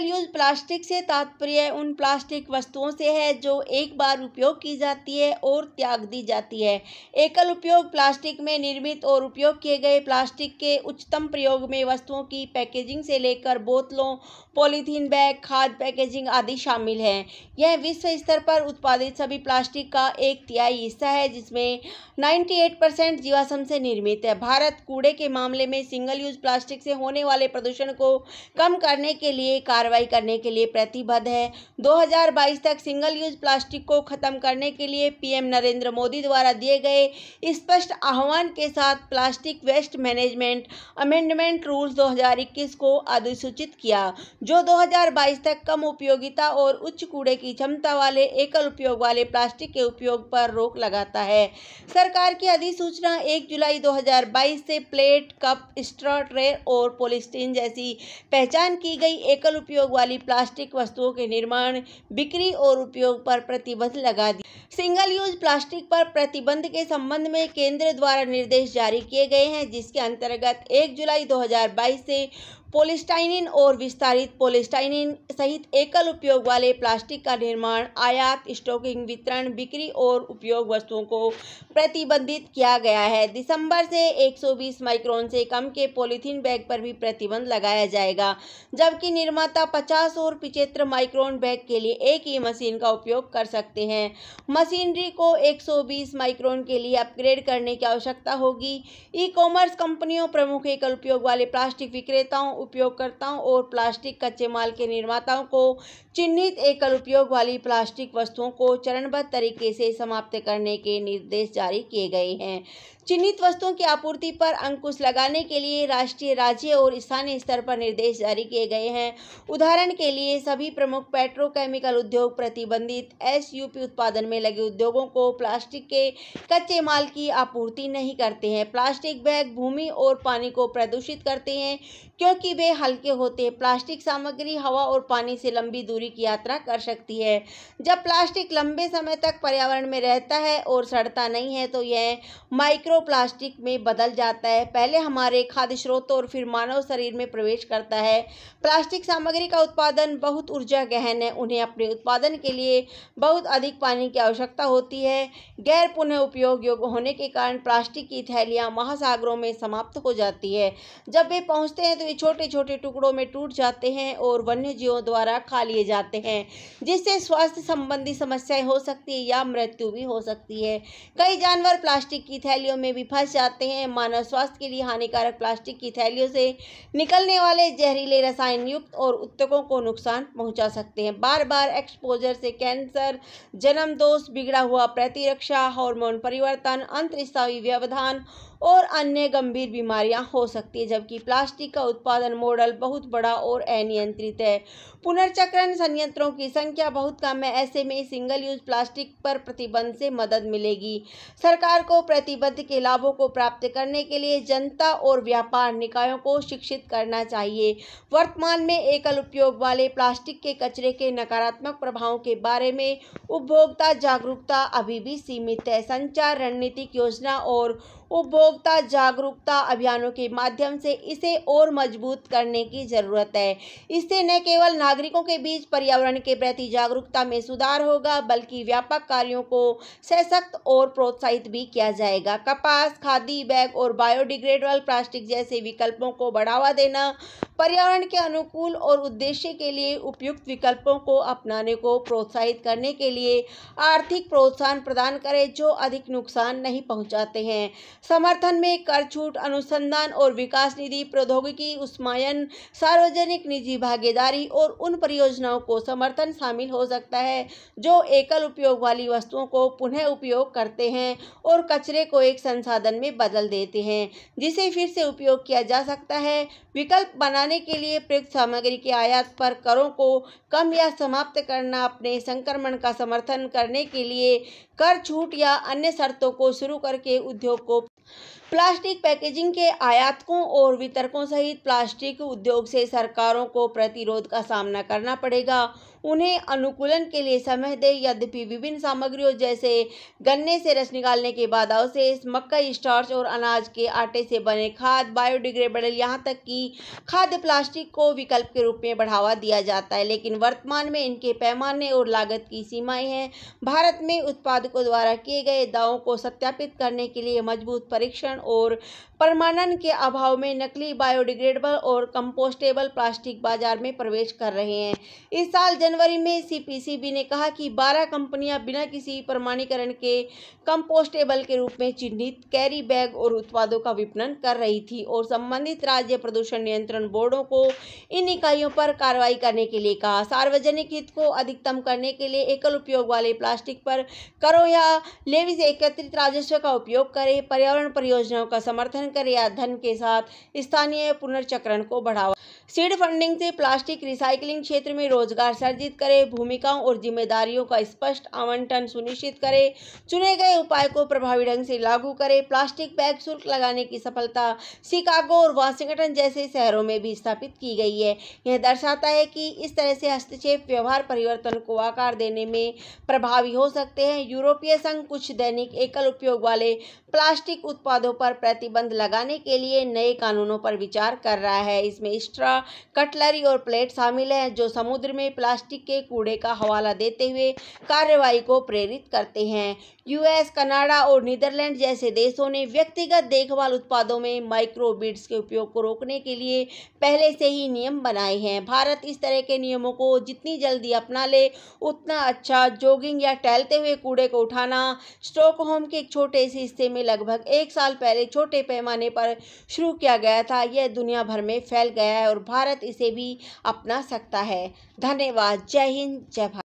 single use plastic से तात्पर्य उन प्लास्टिक वस्तुओं से है जो एक बार उपयोग की जाती है और त्याग दी जाती है एकल उपयोग प्लास्टिक में निर्मित और उपयोग किए गए प्लास्टिक के उच्चतम प्रयोग में वस्तुओं की पैकेजिंग से लेकर बोतलों पॉलीथीन बैग खाद पैकेजिंग आदि शामिल हैं यह विश्व स्तर पर उत्पादित सभी प्लास्टिक का एक तिहाई हिस्सा है जिसमें नाइन्टी परसेंट जीवाश्म से निर्मित है भारत कूड़े के मामले में सिंगल यूज प्लास्टिक से होने वाले प्रदूषण को कम करने के लिए कार्रवाई कार्रवाई करने के लिए प्रतिबद्ध है 2022 तक सिंगल यूज प्लास्टिक को खत्म करने के लिए पीएम नरेंद्र मोदी द्वारा दिए गए स्पष्ट आह्वान के साथ plastic waste management amendment rules 2021 को अधिसूचित किया जो 2022 तक कम उपयोगिता और उच्च कूड़े की क्षमता वाले एकल उपयोग वाले प्लास्टिक के उपयोग पर रोक लगाता है सरकार की अधिसूचना एक जुलाई दो से प्लेट कप स्ट्रॉ ट्रे और पोलिस्टीन जैसी पहचान की गई एकल उपयोग वाली प्लास्टिक वस्तुओं के निर्माण बिक्री और उपयोग पर प्रतिबंध लगा दिया सिंगल यूज प्लास्टिक पर प्रतिबंध के संबंध में केंद्र द्वारा निर्देश जारी किए गए हैं जिसके अंतर्गत 1 जुलाई 2022 से पोलिस्टाइनिन और विस्तारित पोलिस्टाइनिन सहित एकल उपयोग वाले प्लास्टिक का निर्माण आयात स्टॉकिंग वितरण बिक्री और उपयोग वस्तुओं को प्रतिबंधित किया गया है दिसंबर से 120 माइक्रोन से कम के पॉलीथीन बैग पर भी प्रतिबंध लगाया जाएगा जबकि निर्माता 50 और पिचहत्तर माइक्रोन बैग के लिए एक ही मशीन का उपयोग कर सकते हैं मशीनरी को एक माइक्रोन के लिए अपग्रेड करने की आवश्यकता होगी ई कॉमर्स कंपनियों प्रमुख एकल उपयोग वाले प्लास्टिक विक्रेताओं उपयोगकर्ताओं और प्लास्टिक कच्चे माल के निर्माताओं को चिन्हित एकल उपयोग वाली प्लास्टिक वस्तुओं को चरणबद्ध तरीके से समाप्त करने के निर्देश जारी किए गए हैं चिन्हित वस्तुओं की आपूर्ति पर अंकुश लगाने के लिए राष्ट्रीय राज्य और स्थानीय स्तर पर निर्देश जारी किए गए हैं उदाहरण के लिए सभी प्रमुख पेट्रोकेमिकल उद्योग प्रतिबंधित एस उत्पादन में लगे उद्योगों को प्लास्टिक के कच्चे माल की आपूर्ति नहीं करते हैं प्लास्टिक बैग भूमि और पानी को प्रदूषित करते हैं क्योंकि वे हल्के होते हैं प्लास्टिक सामग्री हवा और पानी से लंबी दूरी की यात्रा कर सकती है जब प्लास्टिक लंबे समय तक पर्यावरण में रहता है और सड़ता नहीं है तो यह माइक्रो माइक्रोप्लास्टिक में बदल जाता है पहले हमारे खाद्य स्रोत और फिर मानव शरीर में प्रवेश करता है प्लास्टिक सामग्री का उत्पादन बहुत ऊर्जा गहन है उन्हें अपने उत्पादन के लिए बहुत अधिक पानी की आवश्यकता होती है गैर पुनः उपयोग योग्य होने के कारण प्लास्टिक की थैलियाँ महासागरों में समाप्त हो जाती है जब वे पहुँचते हैं तो ये छोटे छोटे टुकड़ों में टूट जाते हैं और वन्य जीवों द्वारा खा लिए जाते हैं जिससे स्वास्थ्य संबंधी समस्याएं हो सकती है या मृत्यु भी हो सकती है कई जानवर प्लास्टिक की थैलियों में भी फंस जाते हैं मानव स्वास्थ्य के लिए हानिकारक प्लास्टिक की थैलियों से निकलने वाले जहरीले रसायन युक्त और उत्तकों को नुकसान पहुंचा सकते हैं बार बार एक्सपोजर से कैंसर जन्म दोष बिगड़ा हुआ प्रतिरक्षा हार्मोन परिवर्तन अंतरिस्तावी व्यवधान और अन्य गंभीर बीमारियां हो सकती है जबकि प्लास्टिक का उत्पादन मॉडल बहुत बड़ा और अनियंत्रित है पुनर्चक्रण संयंत्रों की संख्या बहुत कम है ऐसे में सिंगल यूज प्लास्टिक पर प्रतिबंध से मदद मिलेगी सरकार को प्रतिबद्ध के लाभों को प्राप्त करने के लिए जनता और व्यापार निकायों को शिक्षित करना चाहिए वर्तमान में एकल उपयोग वाले प्लास्टिक के कचरे के नकारात्मक प्रभावों के बारे में उपभोक्ता जागरूकता अभी भी सीमित है संचार रणनीतिक योजना और उपभोक्ता जागरूकता अभियानों के माध्यम से इसे और मजबूत करने की जरूरत है इससे न केवल नागरिकों के बीच पर्यावरण के प्रति जागरूकता में सुधार होगा बल्कि व्यापक कार्यों को सशक्त और प्रोत्साहित भी किया जाएगा कप कपास खादी बैग और बायोडिग्रेडेबल प्लास्टिक जैसे विकल्पों को बढ़ावा देना पर्यावरण के अनुकूल और उद्देश्य के लिए उपयुक्त विकल्पों को अपनाने को प्रोत्साहित करने के लिए आर्थिक प्रोत्साहन प्रदान करें जो अधिक नुकसान नहीं पहुंचाते हैं समर्थन में कर छूट अनुसंधान और विकास निधि प्रौद्योगिकी उस्मायन सार्वजनिक निजी भागीदारी और उन परियोजनाओं को समर्थन शामिल हो सकता है जो एकल उपयोग वाली वस्तुओं को पुनः उपयोग करते हैं और कचरे को एक संसाधन में बदल देते हैं जिसे फिर से उपयोग किया जा सकता है विकल्प बनाने के लिए प्रयुक्त सामग्री के आयात पर करों को कम या समाप्त करना अपने संक्रमण का समर्थन करने के लिए कर छूट या अन्य शर्तों को शुरू करके उद्योग को प्लास्टिक पैकेजिंग के आयातकों और वितरकों सहित प्लास्टिक उद्योग से सरकारों को प्रतिरोध का सामना करना पड़ेगा उन्हें अनुकूलन के लिए समय दे यद्यपि विभिन्न सामग्रियों जैसे गन्ने से रस निकालने के बाद अवशेष मक्का स्टार्च और अनाज के आटे से बने खाद बायोडिग्रेडेबल यहाँ तक कि खाद्य प्लास्टिक को विकल्प के रूप में बढ़ावा दिया जाता है लेकिन वर्तमान में इनके पैमाने और लागत की सीमाएँ हैं भारत में उत्पादकों द्वारा किए गए दावों को सत्यापित करने के लिए मजबूत परीक्षण और प्रमाणन के अभाव में नकली बायोडिग्रेडेबल और कंपोस्टेबल प्लास्टिक बाजार में प्रवेश कर रहे हैं इस साल जनवरी में सीपीसीबी ने कहा कि 12 कंपनियां बिना किसी प्रमाणीकरण के कंपोस्टेबल के रूप में चिन्हित कैरी बैग और उत्पादों का विपणन कर रही थी और संबंधित राज्य प्रदूषण नियंत्रण बोर्डों को इन इकाइयों पर कार्रवाई करने के लिए कहा सार्वजनिक हित को अधिकतम करने के लिए एकल उपयोग वाले प्लास्टिक पर करो या लेवी से एकत्रित राजस्व का उपयोग करें पर्यावरण परियोजना योजनाओं का समर्थन कर या धन के साथ स्थानीय पुनर्चक्रण को बढ़ावा सीड फंडिंग से प्लास्टिक रिसाइकलिंग क्षेत्र में रोजगार सर्जित करें भूमिकाओं और जिम्मेदारियों का स्पष्ट आवंटन सुनिश्चित करें चुने गए उपाय को प्रभावी ढंग से लागू करें प्लास्टिक बैग शुल्क लगाने की सफलता शिकागो और वाशिंगटन जैसे शहरों में भी स्थापित की गई है यह दर्शाता है कि इस तरह से हस्तक्षेप व्यवहार परिवर्तन को आकार देने में प्रभावी हो सकते हैं यूरोपीय संघ कुछ दैनिक एकल उपयोग वाले प्लास्टिक उत्पादों पर प्रतिबंध लगाने के लिए नए कानूनों पर विचार कर रहा है इसमें एक्स्ट्रा कटलरी और प्लेट शामिल हैं जो समुद्र में प्लास्टिक के कूड़े का हवाला देते हुए कार्रवाई को प्रेरित करते हैं यूएस कनाडा और नीदरलैंड जैसे देशों ने व्यक्तिगत देखभाल उत्पादों में माइक्रोबिड्स के उपयोग को रोकने के लिए पहले से ही नियम बनाए हैं भारत इस तरह के नियमों को जितनी जल्दी अपना ले उतना अच्छा जॉगिंग या टहलते हुए कूड़े को उठाना स्टॉकहोम के एक छोटे से हिस्से में लगभग एक साल पहले छोटे पैमाने पर शुरू किया गया था यह दुनिया भर में फैल गया है और भारत इसे भी अपना सकता है धन्यवाद जय हिंद जय भारत